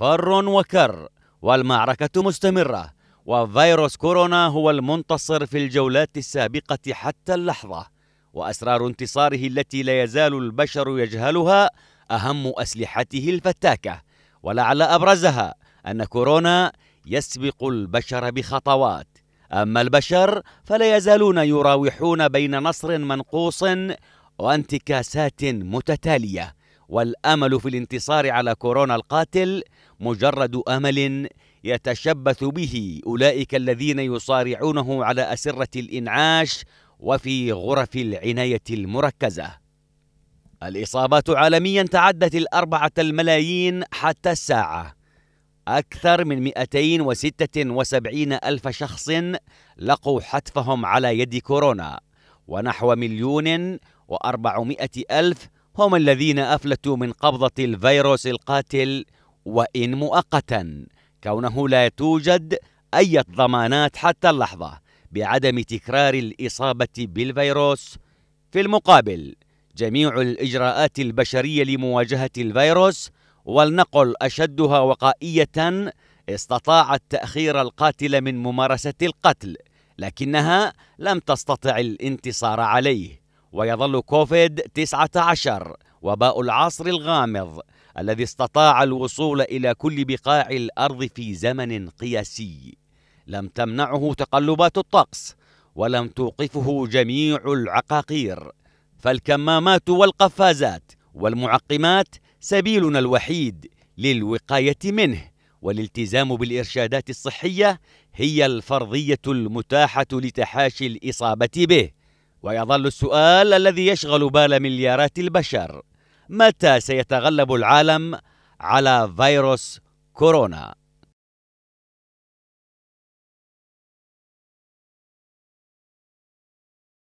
فر وكر والمعركة مستمرة وفيروس كورونا هو المنتصر في الجولات السابقة حتى اللحظة وأسرار انتصاره التي لا يزال البشر يجهلها أهم أسلحته الفتاكة ولعل أبرزها أن كورونا يسبق البشر بخطوات أما البشر فلا يزالون يراوحون بين نصر منقوص وانتكاسات متتاليه والامل في الانتصار على كورونا القاتل مجرد امل يتشبث به اولئك الذين يصارعونه على اسره الانعاش وفي غرف العنايه المركزه الاصابات عالميا تعدت الاربعه الملايين حتى الساعه أكثر من 276 ألف شخص لقوا حتفهم على يد كورونا ونحو مليون وأربعمائة ألف هم الذين أفلتوا من قبضة الفيروس القاتل وإن مؤقتا كونه لا توجد أي ضمانات حتى اللحظة بعدم تكرار الإصابة بالفيروس في المقابل جميع الإجراءات البشرية لمواجهة الفيروس ولنقل أشدها وقائية استطاعت تأخير القاتل من ممارسة القتل لكنها لم تستطع الانتصار عليه ويظل كوفيد 19 وباء العصر الغامض الذي استطاع الوصول إلى كل بقاع الأرض في زمن قياسي لم تمنعه تقلبات الطقس ولم توقفه جميع العقاقير فالكمامات والقفازات والمعقمات سبيلنا الوحيد للوقاية منه والالتزام بالإرشادات الصحية هي الفرضية المتاحة لتحاشي الإصابة به ويظل السؤال الذي يشغل بال مليارات البشر متى سيتغلب العالم على فيروس كورونا